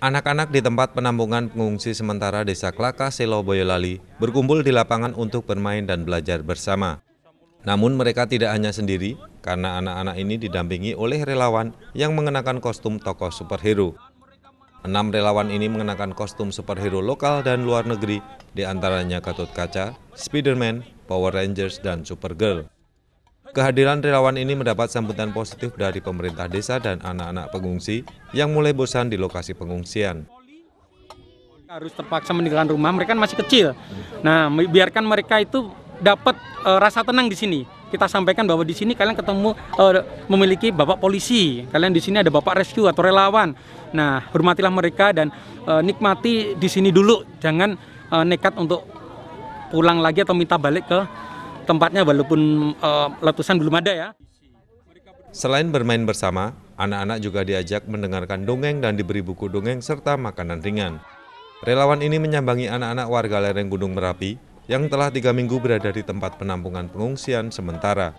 Anak-anak di tempat penampungan pengungsi sementara Desa Klaka, Selo, Boyolali berkumpul di lapangan untuk bermain dan belajar bersama. Namun mereka tidak hanya sendiri, karena anak-anak ini didampingi oleh relawan yang mengenakan kostum tokoh superhero. Enam relawan ini mengenakan kostum superhero lokal dan luar negeri, diantaranya Katut Kaca, Spiderman, Power Rangers, dan Supergirl. Kehadiran relawan ini mendapat sambutan positif dari pemerintah desa dan anak-anak pengungsi yang mulai bosan di lokasi pengungsian. Harus terpaksa meninggalkan rumah, mereka kan masih kecil. Nah, biarkan mereka itu dapat e, rasa tenang di sini. Kita sampaikan bahwa di sini kalian ketemu e, memiliki bapak polisi, kalian di sini ada bapak rescue atau relawan. Nah, hormatilah mereka dan e, nikmati di sini dulu, jangan e, nekat untuk pulang lagi atau minta balik ke tempatnya walaupun uh, letusan belum ada ya. Selain bermain bersama, anak-anak juga diajak mendengarkan dongeng dan diberi buku dongeng serta makanan ringan. Relawan ini menyambangi anak-anak warga lereng Gunung Merapi yang telah tiga minggu berada di tempat penampungan pengungsian sementara.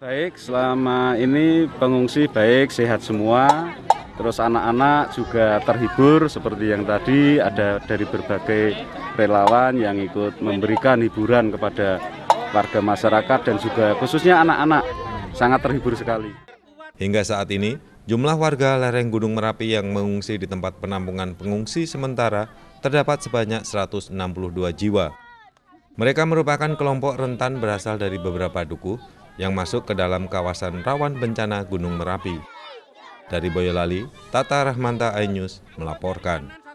Baik, selama ini pengungsi baik, sehat semua. Terus anak-anak juga terhibur seperti yang tadi ada dari berbagai relawan yang ikut memberikan hiburan kepada warga masyarakat dan juga khususnya anak-anak sangat terhibur sekali. Hingga saat ini, jumlah warga lereng Gunung Merapi yang mengungsi di tempat penampungan pengungsi sementara terdapat sebanyak 162 jiwa. Mereka merupakan kelompok rentan berasal dari beberapa dukuh yang masuk ke dalam kawasan rawan bencana Gunung Merapi. Dari Boyolali, Tata Rahmanta Ainyus melaporkan.